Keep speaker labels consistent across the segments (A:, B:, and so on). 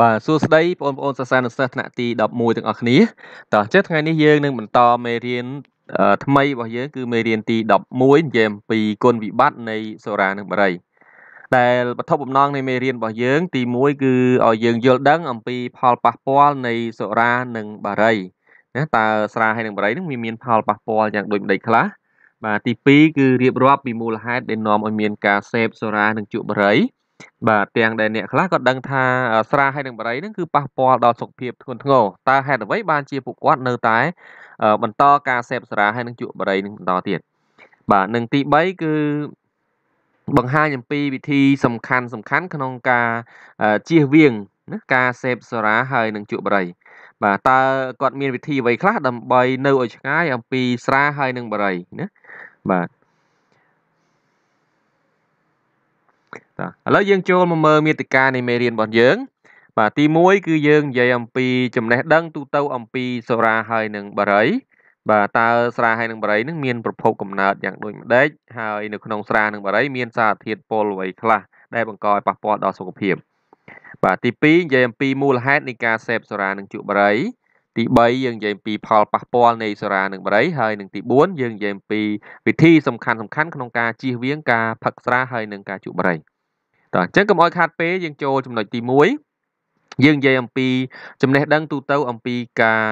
A: បាទសួស្តីបងប្អូនសាសានុសិស្សថ្នាក់ទី11ទាំងអស់គ្នាតោះចេះថ្ងៃនេះយើងនឹងបន្តមេរៀនថ្មីរបស់យើងគឺមេរៀនទី11និយាយអំពីគុណវិបត្តិនៃសូរានិងបរិយដែលបទបំណងនៃមេរៀនរបស់យើងទី1គឺឲ្យយើងយល់ដឹងអំពីផលប៉ះពាល់នៃសូរានិងបរិយណាតើស្រាហើយនិងបរិយនឹងមានផលប៉ះពាល់យ៉ាងដូចម្ដេចខ្លះបាទទី2គឺរៀបរាប់ពីមូលហេតុដែលនាំឲ្យមានការសេពសូរានិងជក់បរិយបាទទាំងដែលអ្នកខ្លះក៏ដឹងថាស្រាហើយនឹងបារីហ្នឹងគឺប៉ះពាល់ដល់សុខភាពធ្ងន់ធ្ងរតើហេតុអ្វីបានជាពួកគាត់នៅតែ បន្តការសេពស្រាហើយនឹងជក់បារីនឹងបន្តទៀតបាទនិងទី3គឺបង្ហាញអំពីវិធី សំខាន់សំខាន់ក្នុងការជៀសវាងណាការសេពស្រាហើយនឹងជក់បារី បាទតើគាត់មានវិធីអ្វីខ្លះដើម្បីនៅឲ្យឆ្ងាយអំពីស្រាហើយនឹងបារីណាបាទបាទឥឡូវយើងចូលមកមើលមាតិកានៃមេរៀនរបស់យើង បាទទី1គឺយើងនិយាយអំពីចំណេះដឹងទូទៅអំពីសូរាហើយនិងបារីបាទតើស្រាហើយនិងបារីនឹងមានប្រភពកំណើតយ៉ាងដូចម្ដេចហើយនៅក្នុងស្រានិងបារីមានសារធាតុពុលអ្វីខ្លះដែលបង្កឲ្យប៉ះពាល់ដល់សុខភាព បាទទី2និយាយអំពីមូលហេតុនៃការសេពសូរានិងជក់បារីទី3យើងនិយាយអំពី ផលប៉ះពាល់នៃសូរានិងបារីហើយនឹងទី4យើងនិយាយអំពីវិធីសំខាន់សំខាន់ក្នុងការជៀសវាងការផឹកស្រាហើយនិងការជក់បារី។តោះអញ្ចឹងកុំឲ្យខាតពេលយើងចូលចំណុចទី1យើងនិយាយអំពីចំណេះដឹងទូទៅអំពីការ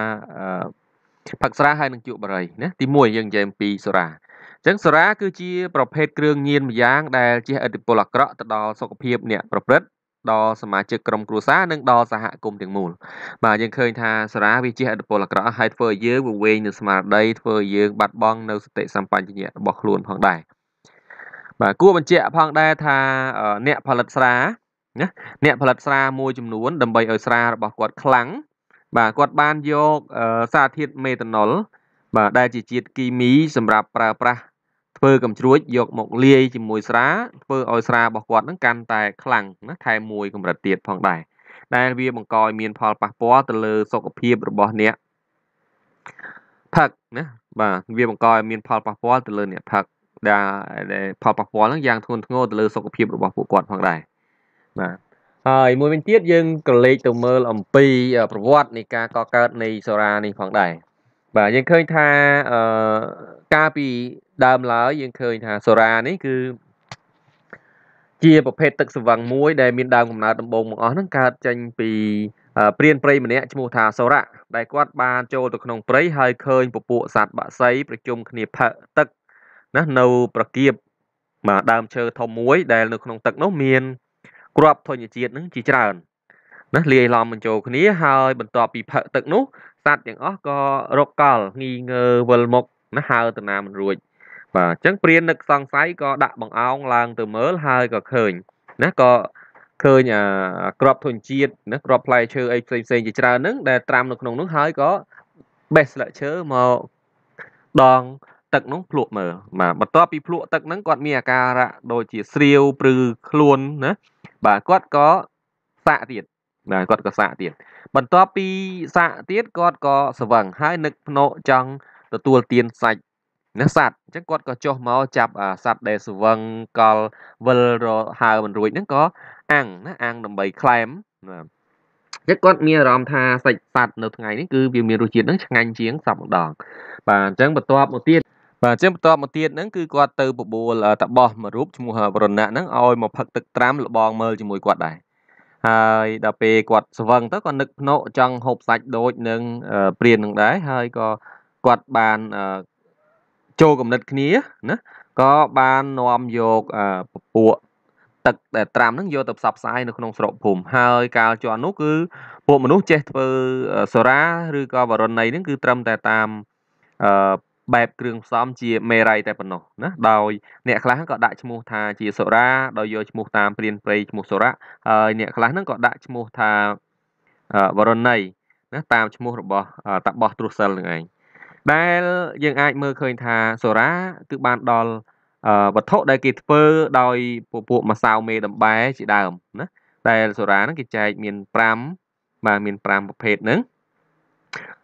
A: ផឹកស្រាហើយនឹងជក់បារីណាទី1យើងនិយាយអំពីសូរ៉ាចឹងសូរ៉ាគឺជាប្រភេទគ្រឿងញៀនម្យ៉ាង ដែលជះឥទ្ធិពលអាក្រក់ទៅដល់សុខភាពអ្នកប្រព្រឹត្តដល់សមាជិកក្រុមគ្រួសារនិងដល់សហគមន៍ទាំងមូលបាទយើងឃើញថាសារ៉ាវាជះឥទ្ធិពលអាក្រក់ហើយធ្វើឲ្យយើងវង្វេងនៅស្មារតីធ្វើឲ្យយើងបាត់បង់នៅសតិសម្បញ្ញៈរបស់ខ្លួនផងដែរបាទគួរបញ្ជាក់ផងដែរថាអ្នកផលិតស្រាណាអ្នក ផលិតស្រាមួយចំនួនដើម្បីឲ្យស្រារបស់គាត់ខ្លាំងបាទគាត់បានយកសារធាតុមេតាណុលបាទដែលជាជាតិគីមីសម្រាប់ប្រើប្រាស់ធ្វើកំជ្រួចយកមកលាយជាមួយស្រាធ្វើឲ្យស្រារបស់គាត់នឹងកាន់តែខ្លាំងណាថែមមួយកម្រិតទៀតផងដែរដែលវាបង្កឲ្យមាន ផលប៉ះពាល់ទៅលើសុខភាពរបស់អ្នកផឹកណាបាទវាបង្កឲ្យមាន ផលប៉ះពាល់ទៅលើអ្នកផឹកដែលផលប៉ះពាល់ហ្នឹងយ៉ាងធ្ងន់ធ្ងរទៅលើសុខភាពរបស់ពួកគាត់ផងដែរបាទហើយមួយវិញទៀតយើងក៏លេចទៅមើលអំពីប្រវត្តិនៃការកកើតនៃសូរ៉ានេះផងដែរបាទយើងឃើញថាអឺកាលពីដើមឡើយយើងឃើញថាសូរ៉ានេះគឺជាប្រភេទទឹកស្វឹងមួយដែលមានដើមកំណើតដំបូងបង្អស់ហ្នឹងកើតចេញពីព្រានព្រៃម្នាក់ឈ្មោះថាសូរៈដែលគាត់បានចូលទៅក្នុងព្រៃហើយឃើញពពួកសត្វបក្សីប្រជុំគ្នាផឹកទឹកណានៅប្រគៀបបាទដើមឈើធំមួយដែលនៅក្នុងទឹកនោះមានគ្រាប់ធញ្ញជាតិនឹងជាច្រើនណាលាយឡំបញ្ចូលគ្នាហើយបន្ទាប់ពីផឹកទឹកនោះសត្វទាំងអស់ក៏រកកលងីងើវិលមុខណាហើទៅណាមិនរួចបាទអញ្ចឹងព្រាននឹកសង្ស័យក៏ដាក់បង្អោងឡើងទៅមើលហើយក៏ឃើញណាក៏ឃើញអាក្របធញ្ញជាតិណាក្របផ្លែឈើអីផ្សេងផ្សេងជាច្រើនហ្នឹងដែលត្រាំនៅក្នុងនោះហើយក៏បេះស្លឹកឈើមកដងទឹកនោះភ្លក់មើលបាទបន្ទាប់ពីភ្លក់ទឹកហ្នឹងគាត់មានអាការៈដូចជាស្រាវព្រឺខ្លួនណាបាទគាត់ក៏សាក់ទៀតបាទគាត់ក៏សាក់ទៀតបន្ទាប់ពីសាក់ទៀតគាត់ក៏ស្វឹងហើយនឹកភ្នក់ចង់ទទួលទានសាច់ណាសัตว์អញ្ចឹងគាត់ក៏ចុះមកចាប់សัตว์ដែលស្វឹងកលវិលរហើមិនរួចហ្នឹងក៏អាំងណាអាំងដើម្បីក្លែមណាអញ្ចឹងគាត់មានអារម្មណ៍ថាសាច់សัตว์នៅថ្ងៃនេះគឺវាមានរសជាតិហ្នឹងឆ្ងាញ់ជាងសពម្ដងបាទអញ្ចឹងបន្ទាប់មកទៀតបាទចឹងបន្តមកទៀតហ្នឹងគឺគាត់ទៅបបួល តបោះមួយរូបឈ្មោះវរណៈហ្នឹងឲ្យមកផឹកទឹកត្រាំលបងមើលជាមួយគាត់ដែរហើយដល់ពេលគាត់ស្វឹងទៅគាត់នឹកភ្នក់ចង់ហូបសាច់ដូចនឹងព្រាននឹងដែរហើយក៏គាត់បានចូលកំណត់គ្នាណាក៏បាននាំយកពពួកទឹកដែលត្រាំនឹងយកទៅផ្សព្វផ្សាយនៅក្នុងស្រុកភូមិហើយកាលជាន់នោះគឺពួកមនុស្សចេះធ្វើសូរាឬក៏វរណីនឹងគឺត្រឹមតែតាមអឺបែបគ្រឿងផ្សំជាមេរ៉ៃតែប៉ុណ្ណោះណាដោយអ្នកខ្លះក៏ដាក់ឈ្មោះថាជាសូរ៉ាដោយយកឈ្មោះតាមព្រានព្រៃឈ្មោះសូរ៉ាហើយអ្នកខ្លះហ្នឹងក៏ដាក់ឈ្មោះថាវរណីណាតាមឈ្មោះរបស់តាបោះទ្រុសិលហ្នឹងឯងដែលយើងអាចមើលឃើញថាសូរ៉ាគឺបានដល់វត្ថុដែលគេធ្វើដោយពពួកម្សៅមេដំបែជាដើមណាដែលសូរ៉ាហ្នឹងគេចែកមាន5បាទមាន5ប្រភេទហ្នឹង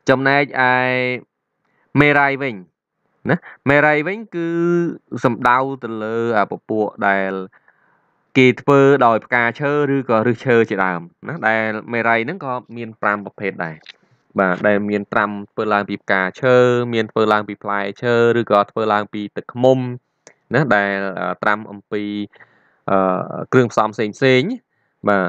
A: ចំណែកឯមេរ៉ៃវិញណាមេរ៉ៃវិញ គឺសំដៅទៅលើអាពពួកដែលគេធ្វើដោយផ្កាឈើឬក៏ឫសឈើជាដើមណាដែលមេរ៉ៃហ្នឹងក៏មាន5ប្រភេទដែរបាទដែលមាន5ធ្វើឡើងពីផ្កាឈើមានធ្វើឡើងពីផ្លែឈើឬក៏ធ្វើឡើងពីទឹកឃ្មុំណាដែល ត្រាំអំពីគ្រឿងផ្សំផ្សេងផ្សេងបាទ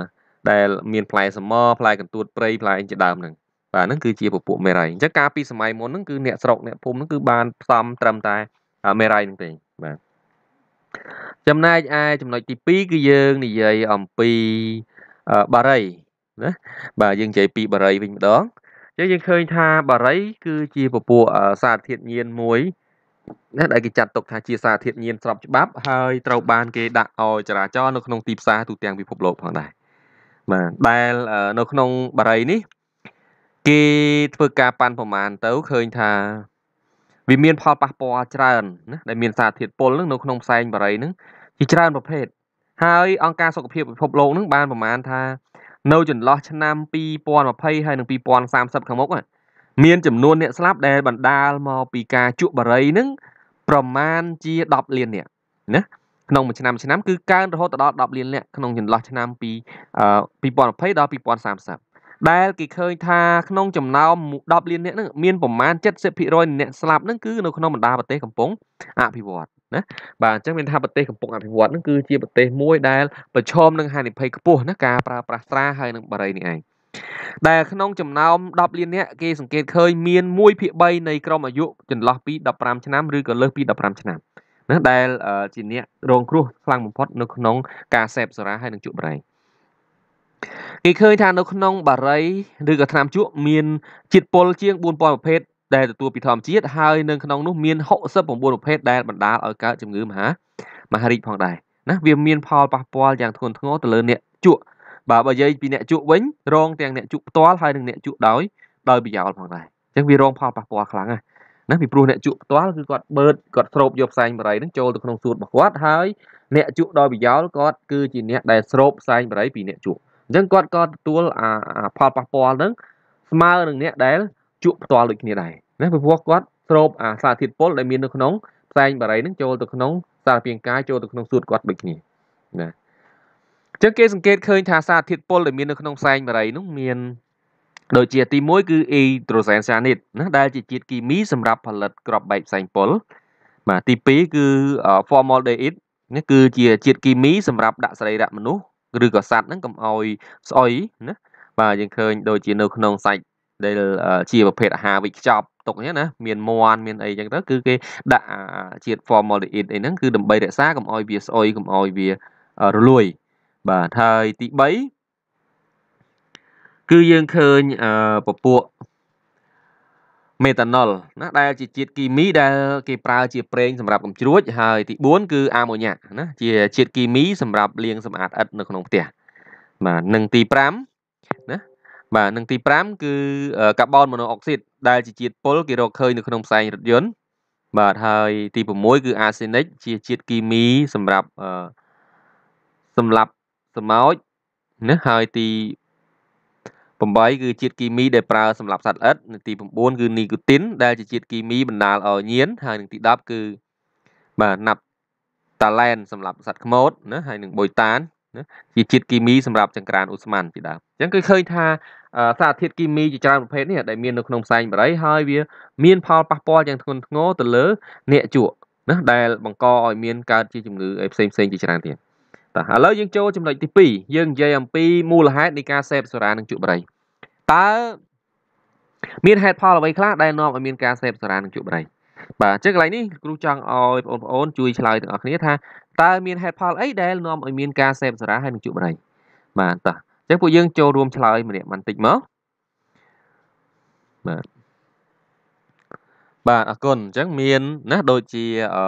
A: ដែលមានផ្លែសមផ្លែកន្ទួតព្រៃផ្លែអីជាដើមហ្នឹងបាទហ្នឹងគឺជាពពួកមេរ៉ៃអញ្ចឹងកាលពីសម័យមុនហ្នឹងគឺអ្នកស្រុកអ្នកភូមិហ្នឹងគឺបានផ្សំត្រឹមតែមេរ៉ៃហ្នឹងទេបាទចំណែកឯចំណុចទី2គឺយើងនិយាយអំពីបារីណាបាទយើងនិយាយពីបារីវិញម្ដងអញ្ចឹងយើងឃើញថាបារីគឺជាពពួកសារធាតុញៀនមួយណាដែលគេចាត់ទុកថាជាសារធាតុញៀនស្របច្បាប់ហើយត្រូវបាន គេដាក់ឲ្យចរាចរនៅក្នុង ទីផ្សារទូទាំងពិភពលោកផងដែរបាទដែលនៅក្នុងបារីនេះគេធ្វើការប៉ាន់ប្រមាណទៅឃើញថាវាមានផលប៉ះពាល់ច្រើនណាដែលមានសារធាតុពុលនឹងនៅក្នុងផ្សែងបារីនឹងជាច្រើនប្រភេទហើយអង្គការសុខភាពពិភពលោកនឹងបានប្រមាណថានៅចន្លោះឆ្នាំ2020ហើយនឹង2030ខាងមុខមានចំនួនអ្នកស្លាប់ដែលបណ្ដាលមកពីការជក់បារីនឹងប្រមាណជា10លាននាក់ណាក្នុងមួយឆ្នាំឆ្នាំគឺកើនរហូតដល់10លាននាក់ក្នុងចន្លោះឆ្នាំពី2020ដល់2030ដែលគេឃើញថាក្នុងចំណោម10លានអ្នកហ្នឹងមានប្រមាណ70%នៃអ្នកស្លាប់ហ្នឹងគឺនៅក្នុងបណ្ដាប្រទេសកំពុងអភិវឌ្ឍណាបាទអញ្ចឹងមានថាប្រទេសកំពុងអភិវឌ្ឍហ្នឹងគឺជាប្រទេសមួយដែល ប្រឈមនឹងហានិភ័យខ្ពស់ណាការប្រើប្រាស់ស្រាហើយនឹងបារីនេះឯងដែលក្នុងចំណោម10លានអ្នកគេសង្កេតឃើញមាន1ភាគ3នៃក្រុមអាយុចន្លោះពី15ឆ្នាំឬក៏លើសពី15ឆ្នាំណាដែល ជាអ្នករងគ្រោះខ្លាំងបំផុត នៅក្នុងការសេពសារ៉ាហើយនឹងជក់បារីគេឃើញថានៅក្នុងបារីឬក៏ថ្នាំជក់មាន ជាតិពុលជាង4000ប្រភេទដែលទទួលពីធម្មជាតិហើយនៅក្នុងនោះមាន69ប្រភេទដែលបណ្ដាលឲ្យកើតជំងឺមហាមហារីកផងដែរណាវាមានផលប៉ះពាល់យ៉ាងធ្ងន់ធ្ងរទៅលើអ្នកជក់បាទបើនិយាយពីអ្នកជក់វិញរងទាំងអ្នកជក់ផ្ទាល់ហើយនិងអ្នកជក់ដោយដោយប្រយោលផងដែរអញ្ចឹងវារងផលប៉ះពាល់ខ្លាំងណាស់ណាពីព្រោះអ្នកជក់ផ្ទាល់គឺគាត់បឺតគាត់ស្រូបយកផ្សែងបរិយនឹងចូលទៅក្នុងសួតរបស់គាត់ហើយ អ្នកជក់ដោយប្រយោលគាត់គឺជាអ្នកដែលស្រូបផ្សែងបរិយពីអ្នកជក់អញ្ចឹងគាត់ក៏ទទួលអាផលប៉ះពាល់ហ្នឹងស្មើនឹងអ្នកដែលជក់ផ្ទាល់ដូចគ្នាដែរណាព្រោះគាត់ស្រូបអាសារធាតុពុលដែលមាននៅក្នុងផ្សែងបារីហ្នឹងចូលទៅក្នុង សារពាង្គកាយចូលទៅក្នុងសួតគាត់ដូចគ្នាណាអញ្ចឹងគេសង្កេតឃើញថាសារធាតុពុលដែលមាននៅក្នុងផ្សែងបារីហ្នឹងមានដូចជា ទី1គឺ Hydrocyanic ណាដែលជាជាតិគីមីសម្រាប់ផលិតក្របបែកផ្សែងពុលបាទទី2គឺ formaldehyde នេះគឺជាជាតិគីមីសម្រាប់ដាក់សរីរៈមនុស្សឬក៏សัตว์ហ្នឹងកុំឲ្យស្អុយណាបាទយើងឃើញដូចជានៅក្នុងសាច់ដែលជាប្រភេទអាហារវិខ្ចប់ទុកហ្នឹងណាមានមន់មានអីចឹងទៅគឺគេដាក់ជាតិ formaldehyde អីហ្នឹងគឺដើម្បីរក្សាកុំឲ្យវាស្អុយកុំឲ្យវារលួយបាទហើយទី3គឺយើងឃើញពពួកមេតាណុលណាដែលជាជាតិគីមីដែលគេប្រើជាប្រេងសម្រាប់កំជ្រួចហើយទី4គឺអាម៉ូញ៉ាណាជាជាតិគីមីសម្រាប់លាង សម្អាតឥដ្ឋនៅក្នុងផ្ទះបាទនិងទី5ណាបាទនិងទី5គឺកាបូនម៉ូណូអុកស៊ីតដែលជាជាតិពុលគេរកឃើញនៅក្នុងផ្សែងរថយន្តបាទហើយទី6គឺអាសេនិកជាជាតិគីមីសម្រាប់សម្រាប់សម្ោចណាហើយទី8គឺជាតិគីមីដែលប្រើសម្រាប់សត្វល្អិតនៅទី9គឺនីកូទីន ដែលជាជាតិគីមីបណ្ដាលឲ្យញៀនហើយនឹងទី10គឺបាទណាប់តាឡែនសម្រាប់សត្វខ្មោចណាហើយនឹងបុយតានណាជាជាតិគីមីសម្រាប់ចង្ក្រានអូស្មန်ជាដើមអញ្ចឹងគឺឃើញថាសារធាតុគីមីជាច្រើនប្រភេទនេះដែលមាននៅក្នុងផ្សែងបរិយហើយវាមានផលប៉ះពាល់យ៉ាងធ្ងន់ធ្ងរទៅលើអ្នកជក់ណាដែលបង្កឲ្យមានកើតជាជំងឺផ្សេងៗជាច្រើនទៀតតោះឥឡូវយើងចូលចំណុចទី2យើងនិយាយអំពីមូលហេតុនៃការសេពសុរានិងជក់បរិយតើមានហេតុផលអ្វីខ្លះដែលនាំឲ្យមានការសេពសុរានិងជក់បរិយបាទអញ្ចឹងកន្លែងនេះគ្រូចង់ឲ្យបងប្អូនជួយឆ្លើយទាំងអស់គ្នាថាតើមានហេតុផលអីដែលនាំឲ្យមានការសេពសុរាហើយនិងជក់បរិយបាទតោះអញ្ចឹងពួកយើង ចូលរួមឆ្លើយម្នាក់បន្តិចមកបាទបាទអរគុណអញ្ចឹងមានណាដូចជាអឺ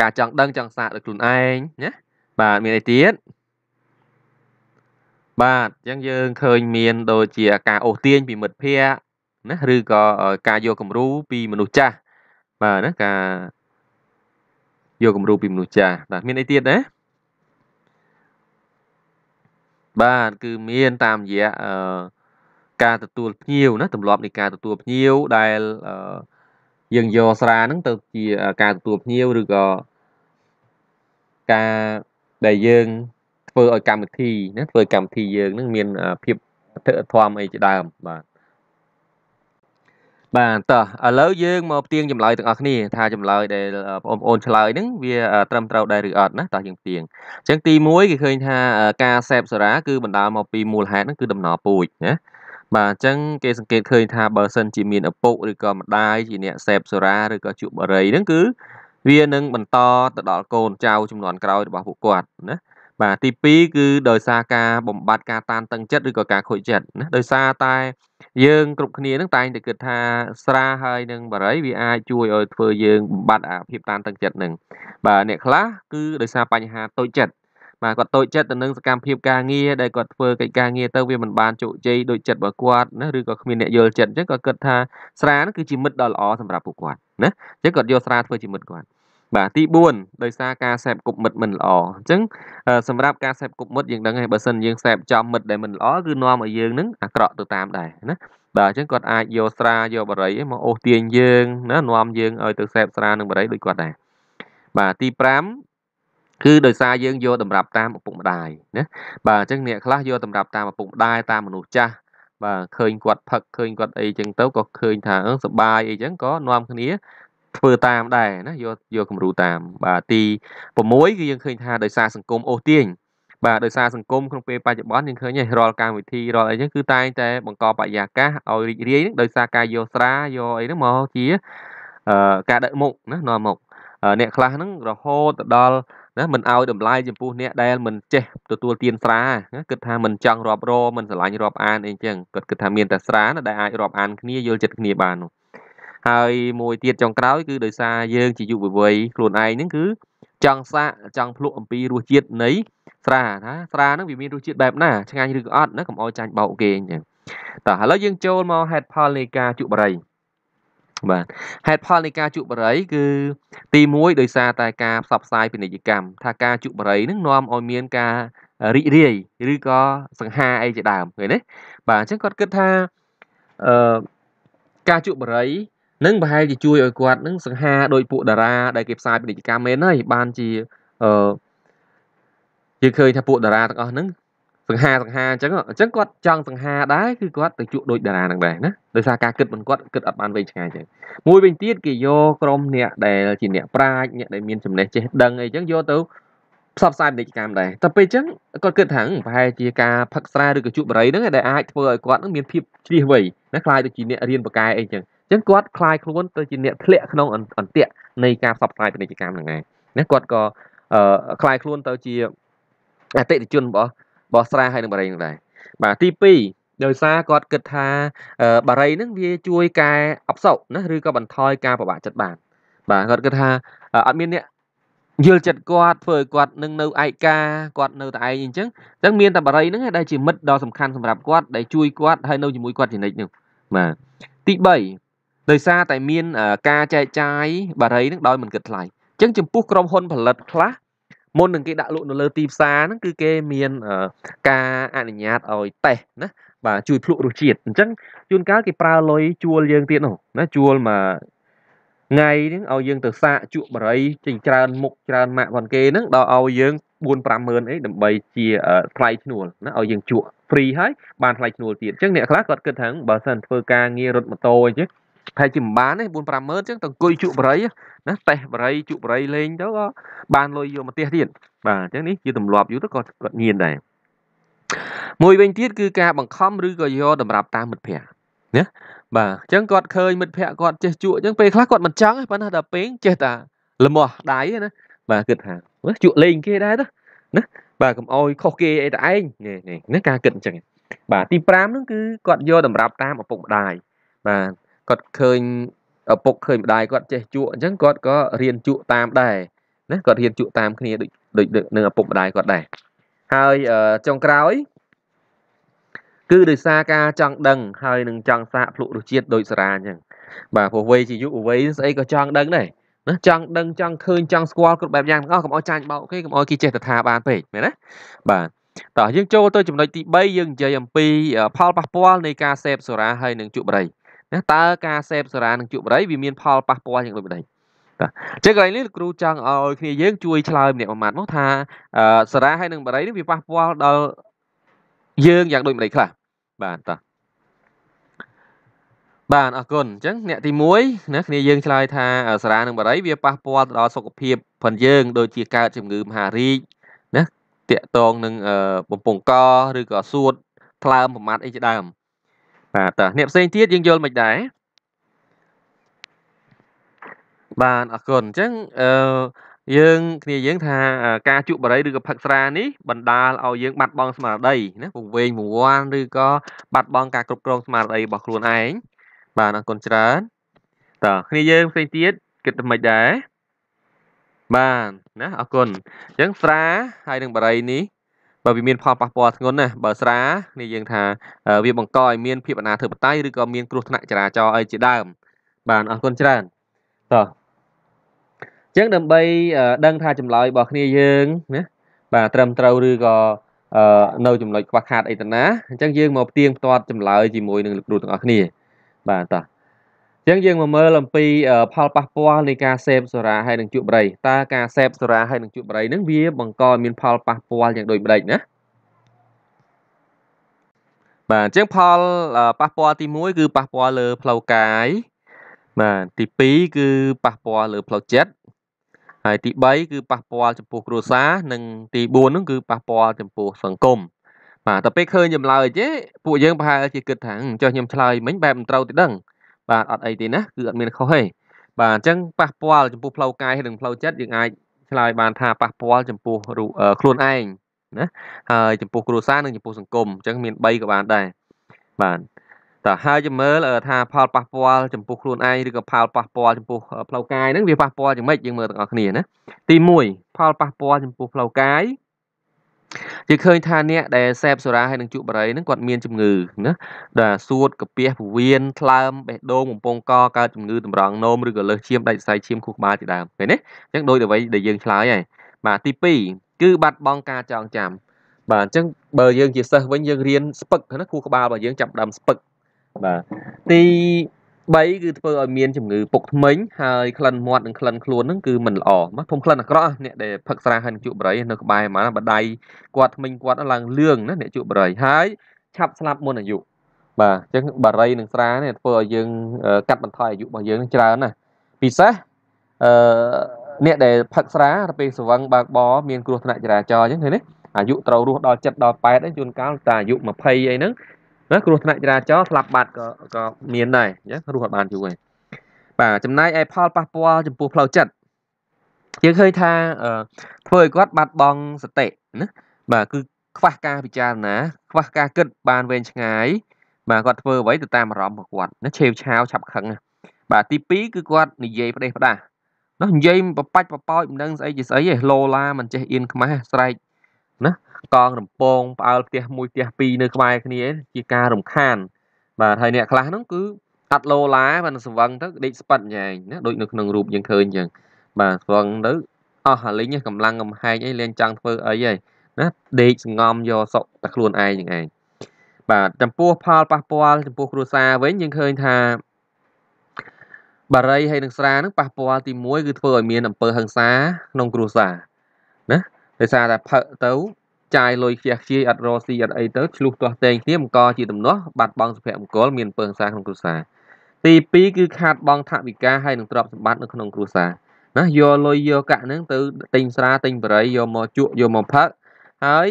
A: ការចង់ដឹងចង់សាកដោយខ្លួនឯងណាបាទមានអីទៀតបាទអញ្ចឹងយើងឃើញមានដូចជាការអូសទាញពីមិត្តភ័ក្តិណាឬក៏ការយកគំរូពីមនុស្សចាស់បាទណាការយកគំរូពីមនុស្សចាស់បាទមានអីទៀតណាបាទគឺមានតាមរយៈអឺការទទួលភ្ញៀវណាទម្លាប់នៃការទទួលភ្ញៀវដែលអឺយើងយកស្រាហ្នឹងទៅជាការទទួលភ្ញៀវឬក៏ការដែលយើងធ្វើឲ្យកម្មវិធីណាធ្វើកម្មវិធីយើងនឹងមានភាពអធិធម៌អីជាដើមបាទបាទតោះឥឡូវយើងមកផ្ទៀងចម្លើយទាំងអស់គ្នាថាចម្លើយដែលបងប្អូនឆ្លើយហ្នឹងវាត្រឹមត្រូវដែរឬអត់ណាតោះយើងផ្ទៀងអញ្ចឹងទី1គេឃើញថាការសេពសារាគឺបណ្ដាលមកពីមូលហេតុហ្នឹងគឺដំណរពូជណាបាទអញ្ចឹងគេសង្កេតឃើញថាបើសិនជាមានឪពុកឬក៏ម្ដាយជាអ្នកសេពសូរ៉ាឬក៏ជក់បារីហ្នឹងគឺវានឹងបន្តទៅដល់កូនចៅចំនួនក្រោយរបស់ពួកគាត់ណាបាទទី2គឺដោយសារការបំបត្តិការតានតឹងចិត្តឬក៏ការខូចចិត្តណាដោយសារតែយើង គ្រប់គ្នានឹងតែងតែគិតថាស្រាហើយនឹងបារីវាអាចជួយឲ្យធ្វើយើងបំបត្តិអាភាពតានតឹងចិត្តនឹងបាទអ្នកខ្លះគឺដោយសារបញ្ហាតូចចិត្តបាទគាត់តូចចិត្តទៅនឹងសកម្មភាពការងារដែលគាត់ធ្វើកិច្ចការងារទៅវាមិនបានជោគជ័យដោយចិត្តរបស់គាត់ណាឬក៏គ្មានអ្នកយល់ចិត្តអញ្ចឹងគាត់គិតថាស្រាហ្នឹងគឺជាមិត្តដ៏ល្អសម្រាប់ពួកគាត់ណាអញ្ចឹងគាត់យកស្រាធ្វើជាមិត្តគាត់បាទទី4ដោយសារការសេពគប់មិត្តមិនល្អអញ្ចឹង សម្រាប់ការសេពគប់មិត្តយើងដឹងហើយបើសិនយើងសេពចំមិត្តដែលមិនល្អគឺនាំឲ្យយើងនឹងអាក្រក់ទៅតាមដែរណាបាទអញ្ចឹងគាត់អាចយកស្រាយកបរិយមកអូសទាញយើងណានាំយើងឲ្យទៅសេពស្រានឹងបរិយដូចគាត់ដែរបាទទី5គឺដោយសារយើងយកតម្រាប់តាមឪពុកម្ដាយណាបាទអញ្ចឹងអ្នកខ្លះយកតម្រាប់តាមឪពុកម្ដាយតាមមនុស្សចាស់បាទឃើញគាត់ផឹកឃើញគាត់អីចឹងទៅក៏ឃើញថាអឺសបាយអីចឹងក៏នាំគ្នាធ្វើតាមដែរណាយកយកគំរូតាមបាទទី6គឺយើងឃើញថាដោយសារសង្គមអូសទាញបាទដោយសារសង្គមក្នុងពេលបច្ចុប្បន្នយើងឃើញហើយរាល់កម្មវិធីរាល់អីហ្នឹងគឺតែងតែបង្កបរិយាកាសឲ្យរីករាយហ្នឹងដោយសារការយកស្រាយកអីហ្នឹងមកជាការដឹកមុខណានាំមុខអ្នកខ្លះហ្នឹងរហូតទៅដល់ណាមិនឲ្យតម្លៃចំពោះអ្នកដែលមិនចេះទទួលទានស្រាណាគិតថាមិនចង់រាប់រមិនស្រឡាញ់រាប់អានអីចឹងគាត់គិតថាមានតែស្រាណាដែលអាចរាប់អានគ្នាយល់ចិត្តគ្នាបាននោះហើយមួយទៀតចុងក្រោយគឺដោយសារយើងជាយុវវ័យខ្លួនឯងហ្នឹងគឺចង់សាកចង់ភ្លក់អំពីរសជាតិនៃស្រាណាស្រាហ្នឹងវាមានរសជាតិបែបណាឆ្ងាញ់ឬក៏អត់ណាកុំអោយចាញ់បោកគេអញ្ចឹងតោះឥឡូវយើងចូលមកហេតុផលនៃការជក់បរិយាបាទហេតុផលនៃការជក់បរិយគឺ ទី1ដោយសារតែការផ្សព្វផ្សាយពាណិជ្ជកម្មថាការជក់បរិយនឹងនាំឲ្យមានការរីករាយឬក៏សង្ហាអីជាដើមឃើញទេបាទអញ្ចឹងគាត់គិតថាអឺការជក់បរិយនឹងប្រហែលជាជួយឲ្យគាត់នឹងសង្ហាដោយពួកតារាដែលគេផ្សាយពាណិជ្ជកម្មមែនហើយបានជាអឺយើងឃើញថាពួកតារាទាំងអស់ហ្នឹងសង្ហាសង្ហាអញ្ចឹងអញ្ចឹងគាត់ចង់សង្ហាដែរគឺគាត់ទៅជក់ដូចតារានឹងដែរណាដោយសារការគិតមិនគាត់គិតអត់បានវែងឆ្ងាយអញ្ចឹងមួយវិញទៀតគេយកក្រុមអ្នកដែលជាអ្នកប្រាជ្ញអ្នកដែលមានចំណេះចេះដឹងអីអញ្ចឹងយកទៅផ្សព្វផ្សាយពាណិជ្ជកម្មដែរតែពេលអញ្ចឹងគាត់គិតថាប្រហែលជាការផឹកស្រាឬក៏ជក់បរិយហ្នឹងដែលអាចធ្វើឲ្យគាត់នឹងមានភាពជ្រាសវៃណាខ្លាយទៅជាអ្នករៀនបកែអីអញ្ចឹងអញ្ចឹងគាត់ខ្លាយខ្លួនទៅជាអ្នកធ្លាក់ក្នុងអន្ទាក់នៃការផ្សព្វផ្សាយពាណិជ្ជកម្មហ្នឹងឯងណាគាត់ក៏ខ្លាយខ្លួនទៅជាអតិថិជនរបស់បោះស្រាហើយនឹងបារីនឹងដែរបាទទី2ដោយសារគាត់គិតថាបារីនឹងវាជួយកែអបសោកណាឬក៏បន្ថយការប្របាក់ចិត្តបានបាទគាត់គិតថាអត់មានអ្នកយល់ចិត្តគាត់ធ្វើឲ្យគាត់នឹងនៅឯកាគាត់នៅតែឯងអញ្ចឹងអញ្ចឹងមានតែបារីហ្នឹងឯងដែលជាមិត្តដ៏សំខាន់សម្រាប់គាត់ដែលជួយគាត់ហើយនៅជាមួយគាត់ជានិច្ចនោះបាទទី3ដោយសារតែមានការចែកចាយបារីហ្នឹងដោយមិនគិតថ្លៃអញ្ចឹងចំពោះក្រុមហ៊ុន ផលិតខ្លះមុននឹងគេដាក់លក់នៅលើទីផ្សារហ្នឹងគឺគេមានការអនុញ្ញាតឲ្យតេស្តណាបាទជួយភ្លក់រសជាតិអញ្ចឹងជួនកាលគេប្រើលុយជួលយើងទៀតនោះណាជួលមកថ្ងៃហ្នឹងឲ្យយើងទៅសាកជក់បរិយចេញច្រើនមុខច្រើនម៉ាក់ផងគេហ្នឹងដល់ឲ្យយើង4 5ម៉ឺនអីដើម្បីជាថ្លៃឈ្នួលណាឲ្យយើងជក់ free ហើយបានថ្លៃឈ្នួលទៀតអញ្ចឹងអ្នកខ្លះគាត់គិតថាបើសិនធ្វើការងាររត់ម៉ូតូអីចឹងប្រហែលជាមិនបានទេ4 5ម៉ឺនអញ្ចឹងទៅអង្គុយជក់បរិយណាតេះបរិយជក់បរិយលេងទៅក៏បានលុយយកមកផ្ទះទៀតបាទអញ្ចឹងនេះជាទម្លាប់យូរទៅក៏គាត់ញៀនដែរមួយវិញទៀតគឺការបង្ខំឬក៏យកតម្រាប់តាមមិត្តភ័ក្តិណាបាទអញ្ចឹងគាត់ឃើញមិត្តភ័ក្តិគាត់ចេះជក់អញ្ចឹងពេលខ្លះគាត់មិនចង់ទេប៉ុន្តែដល់ពេលចេះតែលមាស់ដៃណាបាទគិតថាជក់លេងគេដែរទៅណាបាទកុំអោយខុសគេអីតែឯងនេះនេះការគិតអញ្ចឹងបាទទី5ហ្នឹងគឺគាត់យកតម្រាប់តាមឪពុកម្ដាយបាទគាត់ឃើញឪពុកឃើញម្ដាយគាត់ចេះជក់អញ្ចឹងគាត់ក៏រៀនជក់តាមដែរណាគាត់រៀនជក់តាមគ្នាដូចដូចនឹងឪពុកម្ដាយគាត់ដែរហើយចុងក្រោយគឺដោយសារការចង់ដឹងហើយនឹងចង់សាកភ្លុករសជាតិដោយសារាអញ្ចឹងបាទព្រោះវ័យជាយុវវ័យស្អីក៏ចង់ដឹងដែរណាចង់ដឹងចង់ឃើញចង់ស្គាល់គ្រប់បែបយ៉ាងទាំងអស់កុំឲ្យចាញ់បោកគេកុំឲ្យគេចេះតែថាបានពេកមែនណាបាទតោះយើងចូលទៅចំណុចទី3យើងនិយាយអំពីផលប៉ះពាល់នៃការសេពសូរ៉ាហើយនឹងជក់បរិយាណាតើការសេពសេរីនិងជក់បរិយវាមាន ផលប៉ះពាល់យ៉ាងដូចម្ដេចបាទអញ្ចឹងកន្លែងនេះលោកគ្រូចង់ឲ្យគ្នាយើង ជួយឆ្លើយម្នាក់មួយម៉ាត់មកថាសេរីហើយនិងបរិយនេះវាប៉ះពាល់ដល់យើងយ៉ាងដូចម្ដេចខ្លះបាទតោះបាទអរគុណអញ្ចឹងអ្នកទី1ណាគ្នាយើងឆ្លើយថាសារ៉ានិងបារីវាប៉ះពាល់ដល់សុខភាពផងយើងដូចជាកើតជំងឺមហារីកណាតាក់តងនឹងបំពង់កឬក៏សួតថ្លើមប្រមាត់អីជាដើមបាទតើអ្នកផ្សេងទៀតយើងយល់មិនដែរបានអរគុណអញ្ចឹងអឺយើងគ្នាយើងថាការជក់បរិយឬក៏ផឹកស្រានេះបណ្ដាលឲ្យយើង បាត់បង់ស្មារតីណាពង្វេងពង្វាន់ឬក៏បាត់បង់ការគ្រប់គ្រងស្មារតីរបស់ខ្លួនឯងបាទអរគុណច្រើនតើគ្នាយើងផ្សេងទៀតគិតមិនដែរបានណាអរគុណអញ្ចឹងស្រាហើយនឹងបរិយនេះបើវាមានផលប៉ះពាល់ធ្ងន់ណាស់បើស្រានេះយើង ថាវាបង្កឲ្យមានភាពអនាធិបតេយ្យឬក៏មានគ្រោះថ្នាក់ចរាចរណ៍អីជាដើមបាទអរគុណច្រើនតោះអញ្ចឹងដើម្បីដឹងថាចម្លើយរបស់គ្នាយើងណាបាទត្រឹមត្រូវឬក៏នៅចំណុចខ្វះខាតអីតណាអញ្ចឹងយើងមកផ្ទៀងផ្ទាត់ចម្លើយជាមួយនឹងលោកគ្រូទាំងអស់គ្នា បាទតោះចឹងយើងមកមើលអំពី ផលប៉ះពាល់នៃការសេពសូរ៉ាហើយនឹងជក់បរិយតើការសេពសូរ៉ាហើយនឹងជក់បរិយនឹងវា បង្កមានផលប៉ះពាល់យ៉ាងដូចម្ដេចណាបាទអញ្ចឹងផលប៉ះពាល់ទី1គឺប៉ះពាល់លើផ្លូវកាយបាទទី2គឺប៉ះពាល់លើផ្លូវចិត្តហើយទី3គឺប៉ះពាល់ចំពោះគ្រួសារនិងទី4ហ្នឹងគឺប៉ះពាល់ចំពោះសង្គមបាទតែពេលឃើញចម្លើយទេពួកយើងប្រហែលជាគិតថាចុះខ្ញុំឆ្លើយមិញបែបមិនត្រូវទេដឹងបាទអត់អីទេណាគឺអត់មានខុសទេបាទអញ្ចឹងប៉ះពាល់ចំពោះផ្លូវកាយហើយនិងផ្លូវចិត្តយើងអាចឆ្លើយបានថាប៉ះពាល់ចំពោះខ្លួនឯងណាហើយចំពោះគ្រួសារនិងចំពោះសង្គមអញ្ចឹងមាន3ក៏បានដែរបាទតើហើយយើងមើលថាផលប៉ះពាល់ចំពោះខ្លួនឯងឬក៏ផលប៉ះពាល់ចំពោះផ្លូវកាយហ្នឹងវាប៉ះពាល់យ៉ាងម៉េចយើងមើលទាំងអស់គ្នាណាទី1ផលប៉ះពាល់ចំពោះផ្លូវកាយយើងឃើញថាអ្នកដែលសេពសូរ៉ាហើយនឹងជក់បារីហ្នឹងគាត់មានជំងឺណាដែលសួតកាពះពោះវៀនថ្លើមបេះដូងបំពង់កកើតជំងឺតម្រងនោមឬក៏លើសឈាមដាច់សរសៃឈាមខួរក្បាលជាដើមឃើញទេអញ្ចឹងដូចអ្វីដែលយើងឆ្លើយហើយបាទទី2គឺបាត់បង់ការចងចាំបាទអញ្ចឹងបើយើងជាសិស្សវិញយើងរៀនស្ពឹកណាខួរក្បាលរបស់យើងចាប់ដើមស្ពឹកបាទទី3គឺធ្វើឲ្យមានជំងឺពុកធ្មេញហើយក្លិនមាត់និងក្លិនខ្លួនហ្នឹងគឺមិនល្អមកខ្ញុំក្លិនអាក្រក់អ្នកដែលផឹកស្រាហើយជក់បរិយនៅក្បែរមកបដៃគាត់ធ្មេញគាត់ឡើងលឿងណាអ្នកជក់បរិយហើយឆាប់ស្លាប់មុនអាយុបាទអញ្ចឹងបារីនិងស្រានេះធ្វើឲ្យយើងកាត់បន្ថយអាយុរបស់យើងច្រើនណាពិសេសអឺអ្នកដែលផឹកស្រាទៅពេលស្វឹងបើកបរមានគ្រោះថ្នាក់ចរាចរណ៍អញ្ចឹងឃើញទេអាយុត្រូវរស់ដល់7ដល់8ឯងជួនកាលតែអាយុ20អីហ្នឹងណាគ្រោះថ្នាក់ចរាចរណ៍ស្លាប់បាត់ក៏ក៏មានដែរអញ្ចឹងរស់អត់បានយូរទេបាទចំណាយឯផលប៉ះពាល់ចំពោះផ្លូវចិត្តយើងឃើញថាធ្វើឲ្យគាត់បាត់បង់សតិណាបាទគឺខ្វះការពិចារណាខ្វះការគិតបានវែងឆ្ងាយបាទគាត់ធ្វើអ្វីទៅតាមអារម្មណ៍របស់គាត់ណាឆេវឆាវឆាប់ខឹងបាទទី2គឺគាត់និយាយផ្ដេសផ្ដាសនោះនិយាយបបាច់បបោចមិនដឹងស្អីជាស្អីទេលោឡាមិនចេះអៀនខ្មាស់ស្រែកណាកងរំពងផ្អើលផ្ទះមួយផ្ទះពីរនៅក្បែរគ្នា ជាការរំខាន បាទហើយអ្នកខ្លះហ្នឹងគឺអត់ឡូឡាបានសង្វឹងទៅដេកស្ប៉ិតញ៉ែងណាដូចនៅក្នុងរូបយើងឃើញអញ្ចឹងបាទស្វឹងទៅអស់អាលីងកម្លាំងកំហែងអីលែងចង់ធ្វើអីហើយណាដេកសងំយកសុកតែខ្លួនឯងហ្នឹងឯងបាទចំពោះផលប៉ះពាល់ចំពោះគ្រួសារវិញយើងឃើញថាបារីហើយនឹងស្រានឹងប៉ះពាល់ទី1គឺធ្វើឲ្យមានអំពើហិង្សាក្នុងគ្រួសារណាដោយសារតែផឹកទៅចាយលុយខ្ជះខ្ជាយអត់រកស៊ីអត់អីទៅឆ្លុះទាស់តែងគ្នាបង្កជាទំនាស់បាត់បង់សុភមង្គលមានពើហិង្សាក្នុងគ្រួសារទី2គឺខាតបង់ថវិកាហើយនឹងទ្រព្យសម្បត្តិនៅក្នុងគ្រួសារណាយកលុយយកកាក់ហ្នឹងទៅទិញស្រាទិញបរិយយកមកជក់យកមកផឹកហើយ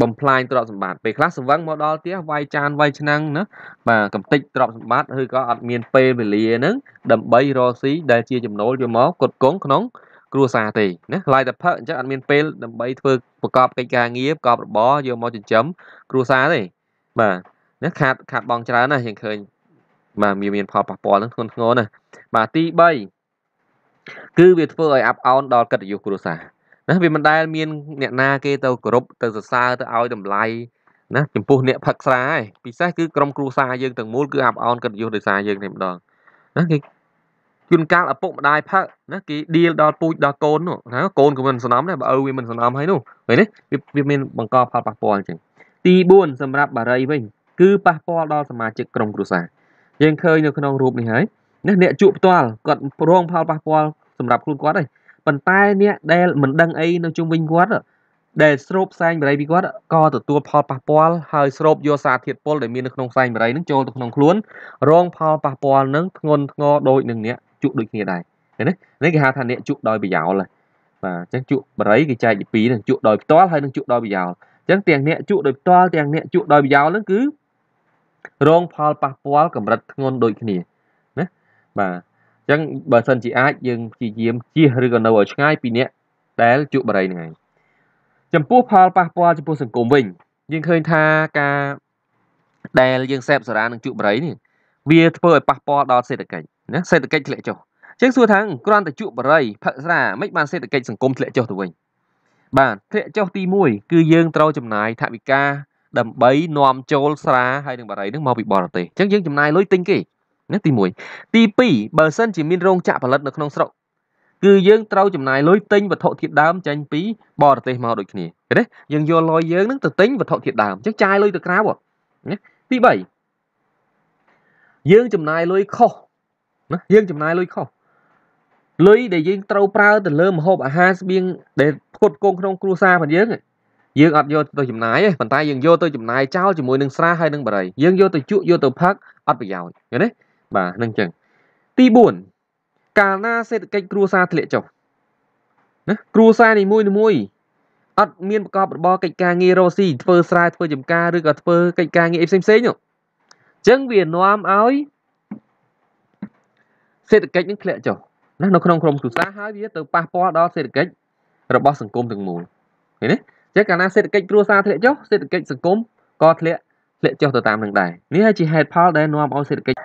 A: បំផ្លាញទ្រព្យសម្បត្តិពេលខ្លះសង្វឹងមកដល់ផ្ទះវាយចានវាយឆ្នាំងណាបាទកំតិចទ្រព្យសម្បត្តិឬក៏អត់មានពេលវេលាហ្នឹងដើម្បីរកស៊ីដែលជាចំណូលយកមកគុតគង់ក្នុងគ្រួសារទេណាឡាយតែផឹកអញ្ចឹងអត់មានពេលដើម្បីធ្វើប្រកបកិច្ចការងារប្រកបរបរយកមកចិញ្ចឹមគ្រួសារទេបាទណាខាតខាតបងច្រើនណាស់យើងឃើញបាទមានមានផលប៉ះពាល់នឹងធ្ងន់ធ្ងរណាស់បាទទី3គឺវាធ្វើឲ្យអាប់អោនដល់កិត្តិយសគ្រួសារណាវាមិនដែលមាន អ្នកណាគេទៅគោរពទៅសរសើរទៅឲ្យតម្លៃណាចំពោះអ្នកផឹកស្រាឯងពិសេសគឺក្រុមគ្រួសារយើងទាំងមូលគឺអាប់អោនកិត្តិយសដោយសារយើងតែម្ដងណាគេជួនកាលឪពុកម្ដាយផឹកណាគេដៀលដល់ពូជដល់កូននោះណាកូនក៏មិនសំណំដែរបើឪវាមិនសំណំហើយនោះឃើញទេវាមានបង្កផលប៉ះពាល់អញ្ចឹងទី4សម្រាប់បារីវិញ គឺប៉ះពាល់ដល់សមាជិកក្រុមគ្រួសារយើងឃើញនៅក្នុងរូបនេះហើយណាអ្នកជក់ផ្ទាល់គាត់រងផលប៉ះពាល់សម្រាប់ខ្លួនគាត់ហើយប៉ុន្តែអ្នកដែលមិនដឹងអីនៅជុំវិញគាត់ដែលស្រូបផ្សែងបារីពីគាត់ក៏ទទួលផលប៉ះពាល់ហើយស្រូបយកសារធាតុពុលដែលមាននៅក្នុងផ្សែងបារីនឹងចូលទៅក្នុងខ្លួន រង ផលប៉ះពាល់នឹងធ្ងន់ធ្ងរដូចនឹងអ្នកជក់ដូចគ្នាដែរឃើញទេនេះគេហៅថាអ្នកជក់ដោយប្រយោលបាទអញ្ចឹងជក់បរិយគេចែកពី2នឹងជក់ដោយផ្ទាល់ហើយនឹងជក់ដោយប្រយោលអញ្ចឹងទាំងអ្នកជក់ដោយផ្ទាល់ទាំងអ្នកជក់ដោយប្រយោលនឹងគឺរងផលប៉ះពាល់កម្រិតធ្ងន់ដូចគ្នាណាបាទអញ្ចឹងបើសិនជាអាចយើងព្យាយាមជៀសឬក៏នៅឲ្យឆ្ងាយពីអ្នកដែលជក់បរិយហ្នឹងឯងចំពោះផលប៉ះពាល់ចំពោះសង្គមវិញយើងឃើញថាការដែលយើងសេពសារ៉ានឹងជក់បរិយនេះវាធ្វើឲ្យប៉ះពាល់ដល់សេដ្ឋកិច្ចណាសេដ្ឋកិច្ចធ្លាក់ចុះជាងសួរថាគ្រាន់តែជក់បរិយផឹកស្រាមិនបានសេដ្ឋកិច្ចសង្គមធ្លាក់ចុះទៅវិញបាទធ្លាក់ចុះទី1គឺយើងត្រូវចំណាយថវិកាដើម្បី នាំចូលស្រាហើយនឹងបរិយនឹងមកពីបរទេសអញ្ចឹងយើងចំណាយលុយទិញគេណាទី1ទី2បើសិនជាមានរោងចក្រផលិតនៅក្នុងស្រុកគឺយើងត្រូវចំណាយលុយទិញវត្ថុធាតុដើមចេញពីបរទេសមកដូចគ្នាទេយើងយកលុយយើងនឹងទៅទិញវត្ថុធាតុដើមអញ្ចឹងចាយលុយទៅក្រៅណាទី3យើងចំណាយលុយខុសណាយើងចំណាយលុយខុសលុយដែលយើងត្រូវប្រើទៅលើម្ហូបអាហារស្បៀងដែលផ្គត់ផ្គង់ក្នុងគ្រួសាររបស់យើងយើងអត់យកទៅចំណាយទេប៉ុន្តែយើងយកទៅចំណាយចោលជាមួយនឹងស្រាហើយនឹងបរិយយើងយកទៅជក់យកទៅផឹកអត់ប្រយោជន៍ឃើញទេបាទនឹងចឹងទី4កាលណាសេដ្ឋកិច្ចគ្រួសារធ្លាក់ចុះណាគ្រួសារនីមួយនីមួយអត់មានប្រកបរបរកិច្ចការងាររកស៊ីធ្វើស្រែធ្វើចំការឬក៏ធ្វើកិច្ចការងារផ្សេងផ្សេងអញ្ចឹងវានាំឲ្យសេដ្ឋកិច្ចនឹងធ្លាក់ចុះណានៅក្នុងក្រមគ្រួសារហើយវាទៅប៉ះពាល់ដល់សេដ្ឋកិច្ចរបស់សង្គមទាំងមូលឃើញទេចឹងកាលណាសេដ្ឋកិច្ចគ្រួសារធ្លាក់ចុះសេដ្ឋកិច្ចសង្គមក៏ធ្លាក់ធ្លាក់ចុះទៅតាមនឹងដែរនេះហើយជាហេតុផលដែលនាំឲ្យសេដ្ឋកិច្ច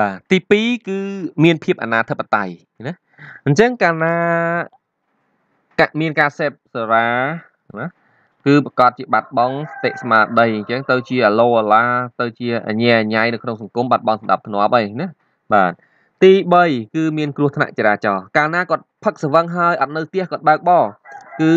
A: បាទទី2គឺមានភាពអនាធិបតេយ្យណាអញ្ចឹងកាលណាមានការសេពសារាណាគឺប្រកាសជាបាត់បង់សតិស្មារតីអញ្ចឹងទៅជាអឡូអាឡាទៅជាអញ្ញាអញ្ញៃនៅក្នុងសង្គមបាត់បង់សម្ដាប់ធ្នាប់ហើយណាបាទទី3គឺមានគ្រោះថ្នាក់ចរាចរណ៍កាលណាគាត់ផឹកស្វឹងហើយអត់នៅផ្ទះគាត់បើកបរគឺ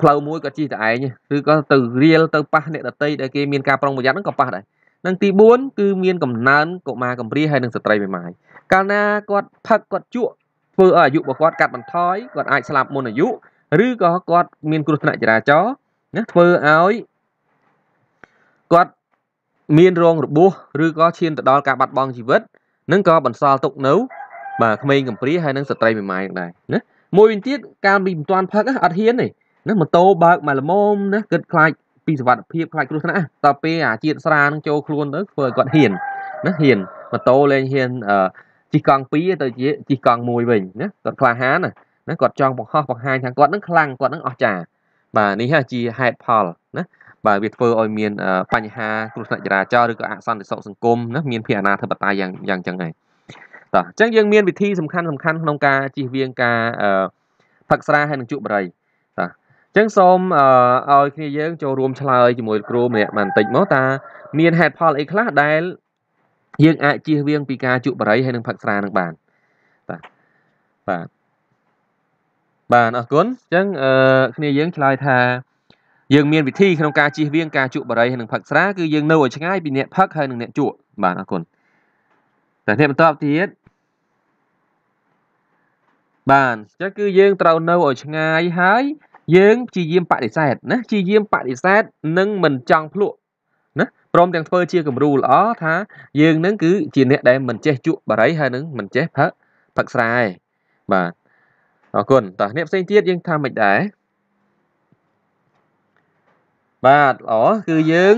A: ផ្លូវមួយគាត់ជិះតែឯងឬក៏ទៅរៀលទៅប៉ះអ្នកដតីដែលគេមានការប្រុងប្រយ័ត្នហ្នឹងក៏ប៉ះដែរនិងទី4គឺមានកំណើនកុមារកំព្រាហើយនិងស្ត្រីមេម៉ាយកាលណាគាត់ផឹកគាត់ជក់ធ្វើឲ្យអាយុរបស់គាត់កាត់បន្ថយគាត់អាចស្លាប់មុនអាយុឬក៏គាត់មាន គ្រោះថ្នាក់ចរាចរណ៍ណាធ្វើឲ្យគាត់មានរងរបួសឬក៏ឈានទៅដល់ការបាត់បង់ជីវិតនឹងក៏បន្សល់ទុកនៅ បាទក្មេងកំព្រាហើយនឹងស្ត្រីមេម៉ាយដែរណាមួយវិញទៀតកាលពីមិនទាន់ផឹកអត់ហ៊ានទេណាម៉ូតូបើកមកល្មមណាគិតខ្លាចពីសុវត្ថិភាពខ្លាចគ្រោះថ្នាក់តទៅពេលអាជាតិស្រានឹងចូលខ្លួនទៅធ្វើឲ្យគាត់ហ៊ានណាហ៊ានម៉ូតូលែងហ៊ានអឺជីកង់2ទៅជាជីកង់1វិញណាគាត់ក្លាហានណាណាគាត់ចង់បង្ហោះបង្ហាញថាគាត់នឹងខ្លាំងគាត់នឹងអស្ចារ្យបាទនេះហ่าជាហេតុផលណាបាទវាធ្វើឲ្យមានបញ្ហាគ្រោះថ្នាក់ចរាចរណ៍ឬក៏អសន្តិសុខសង្គមណាមានភាពអនាធិបតេយ្យយ៉ាងយ៉ាងចឹងហើយតោះអញ្ចឹងយើងមានវិធីសំខាន់សំខាន់ក្នុងការជៀសវាងការផឹកស្រាហើយនឹងជក់បរិយតោះអញ្ចឹងសូមឲ្យគ្នាយើងចូលរួមឆ្លើយជាមួយគ្រូម្នាក់បន្តិចមកតា មានហេតុផលអីខ្លះដែលយើងអាចជៀសវាង ពីការជក់បរិយហើយនឹងផឹកស្រានឹងបានបាទបាទបាទអរគុណអញ្ចឹងអឺគ្នាយើងឆ្លើយថាយើងមានវិធីក្នុងការជៀសវាងការជក់បរិយហើយនឹងផឹកស្រាគឺយើងនៅឲ្យឆ្ងាយពីអ្នកផឹកហើយនឹងអ្នកជក់បាទអរគុណតែអ្នកបន្តទៀតបានអញ្ចឹងគឺយើងត្រូវនៅឲ្យឆ្ងាយហើយយើងព្យាយាមបដិសេធណាព្យាយាមបដិសេធនិងមិនចង់ភ្លក់ណាព្រម ទាំងធ្វើជាគំរូល្អថាយើងនឹងគឺជាអ្នកដែលមិនចេះជក់បរិយហើយនឹងមិនចេះផឹកផឹកស្រាឯងបាទអរគុណតោះអ្នកផ្សេងទៀតយើងថាមិនដែរបាទល្អគឺយើង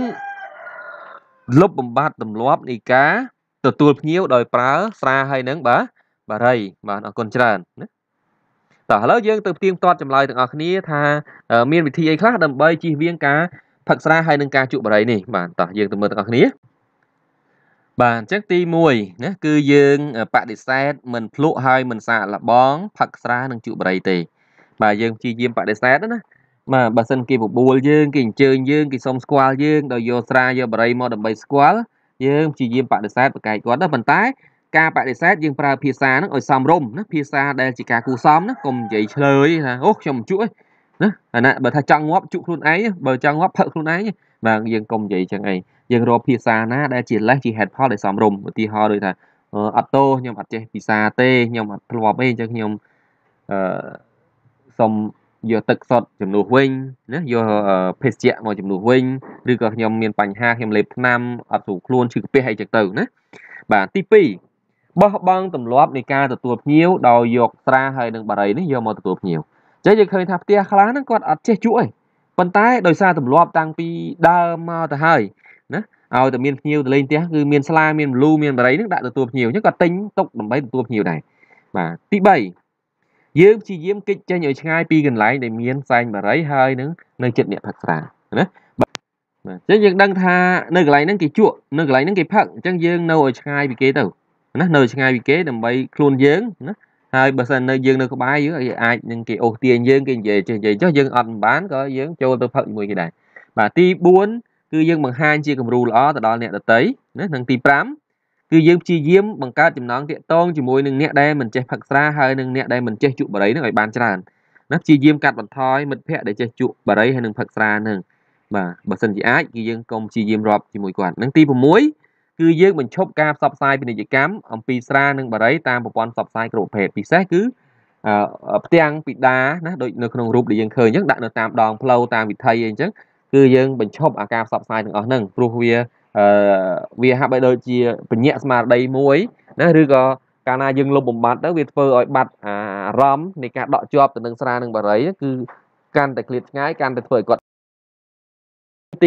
A: លុបបំបត្តិទម្លាប់នៃការទទួលភ្ញៀវដោយប្រើស្រាហើយនឹងបាទបារីបាទអរគុណច្រើនណាតោះឥឡូវយើងទៅផ្ទៀងផ្ទាត់ចម្លើយទាំងអស់គ្នា ថា មានវិធីអីខ្លះដើម្បីជៀសវាងការផឹកស្រាហើយនឹងការជក់បារីនេះបាទតោះយើងទៅមើលទាំងអស់គ្នា បាទអញ្ចឹងទី1ណាគឺយើងបដិសេធមិនភ្លក់ហើយមិនសាកល្បងផឹកស្រានឹងជក់បារីទេបាទយើងព្យាយាមបដិសេធណាបាទបើសិនគេបបួលយើងគេអញ្ជើញយើងគេសុំស្គាល់យើងដោយយកស្រាយកបរិយមកដើម្បីស្គាល់យើងព្យាយាមបដិសេធបកាយគាត់ណាប៉ុន្តែ ការបដិសេធយើងប្រើភាសាហ្នឹងឲ្យសមរម្យណាភាសាដែលជាការគូសមណាកុំនិយាយឆ្លើយថាអូខ្ញុំជក់ឯងណាអាណាបើថាចង់ងាប់ជក់ខ្លួនឯងបើចង់ងាប់ផឹកខ្លួនឯងបាទយើងកុំនិយាយចឹងអីយើងរកភាសាណាដែលជាលេសជាហេតុផលដែលសមរម្យឧទាហរណ៍ដូចថាអត់តោខ្ញុំអត់ចេះភាសាទេខ្ញុំអត់ធ្លាប់អីចឹងខ្ញុំអឺសុំយកទឹកសុទ្ធជំនួសវិញណាយកភេសជ្ជៈមកជំនួសវិញឬក៏ខ្ញុំមានបញ្ហាខ្ញុំលេបថ្នាំអត់ស្រួលខ្លួនឈឺក្ពះអីចឹងទៅណាបាទទី2បោះបង់ទម្លាប់នៃការទទួលភ្ញៀវដោយយកស្រាហើយនឹងបារីនេះយកមកទទួលភ្ញៀវចឹងយើងឃើញថាផ្ទះខ្លះហ្នឹងគាត់អត់ចេះជក់ឯងប៉ុន្តែដោយសារទម្លាប់តាំងពីដើមមកទៅហើយណាឲ្យតែមានភ្ញៀវទៅលេងផ្ទះគឺមានស្លាមានមលូមានបារីហ្នឹងដាក់ទទួលភ្ញៀវអញ្ចឹងគាត់ទិញទុកដើម្បីទទួលភ្ញៀវដែរបាទទី3យើងព្យាយាមគេចចេញឲ្យឆ្ងាយពីកន្លែងដែលមានផ្សែងបារីហើយនឹងនៅចិត្តអ្នកផឹកស្រាណាបាទអញ្ចឹងយើងដឹងថានៅកន្លែងហ្នឹងគេជក់នៅកន្លែងហ្នឹងគេផឹកអញ្ចឹងយើងនៅឲ្យឆ្ងាយពីគេទៅណានៅឆ្ងាយពីគេដើម្បីខ្លួនយើងណាហើយបើសិននៅយើងនៅក្បែរយើងអាចនឹងគេអូសទាញយើងគេនិយាយចេះនិយាយចុះយើងអត់បានក៏យើងចូលទៅផឹកជាមួយគេដែរបាទទី4គឺយើងបង្ហាញជាគំរូល្អទៅដល់អ្នកដទៃណានិងទី5គឺយើងព្យាយាមបង្កើតចំណងតាក់ទងជាមួយនឹងអ្នកដែលមិនចេះផឹកស្រាហើយនឹងអ្នកដែលមិនចេះជក់បារីនឹងឲ្យបានច្រើនណាព្យាយាមកាត់បន្ថយមិត្តភ័ក្តិដែលចេះជក់បារីហើយនឹងផឹកស្រានឹងបាទបើសិនជាអាចគឺយើងកុំព្យាយាមរាប់ជាមួយគាត់នឹងទី6គឺយើងបញ្ឈប់ការផ្សព្វផ្សាយពាណិជ្ជកម្មអំពីស្រានិងបារីតាមប្រព័ន្ធផ្សព្វផ្សាយគ្រប់ប្រភេទពិសេសគឺផ្ទាំងពីដាណាដូចនៅក្នុងរូបដែលយើងឃើញអញ្ចឹងដាក់នៅតាមដងផ្លូវតាមវិថីអីអញ្ចឹងគឺយើងបញ្ឈប់អាការផ្សព្វផ្សាយទាំងអស់ហ្នឹងព្រោះវាអឺវាហាក់បីដូចជាបញ្ញាក់ស្មារតីមួយណាឬក៏កាលណាយើងលុបបំបត្តិទៅវាធ្វើឲ្យបាត់អារម្មណ៍នៃការដកជាប់ទៅនឹងស្រានឹងបារីគឺកាន់តែឃ្លាតឆ្ងាយកាន់តែធ្វើឲ្យគាត់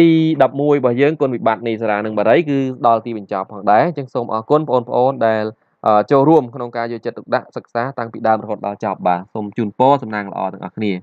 A: ទី11របស់យើងគុណវិបត្តិនៃសារានឹងបារីគឺដល់ទីបញ្ចប់ផងដែរអញ្ចឹងសូមអរគុណបងប្អូនដែលចូលរួមក្នុងការយកចិត្តទុកដាក់សិក្សាតាំងពីដើមរហូតដល់ចប់បាទសូមជូនពរសំណាងល្អទាំងអស់គ្នា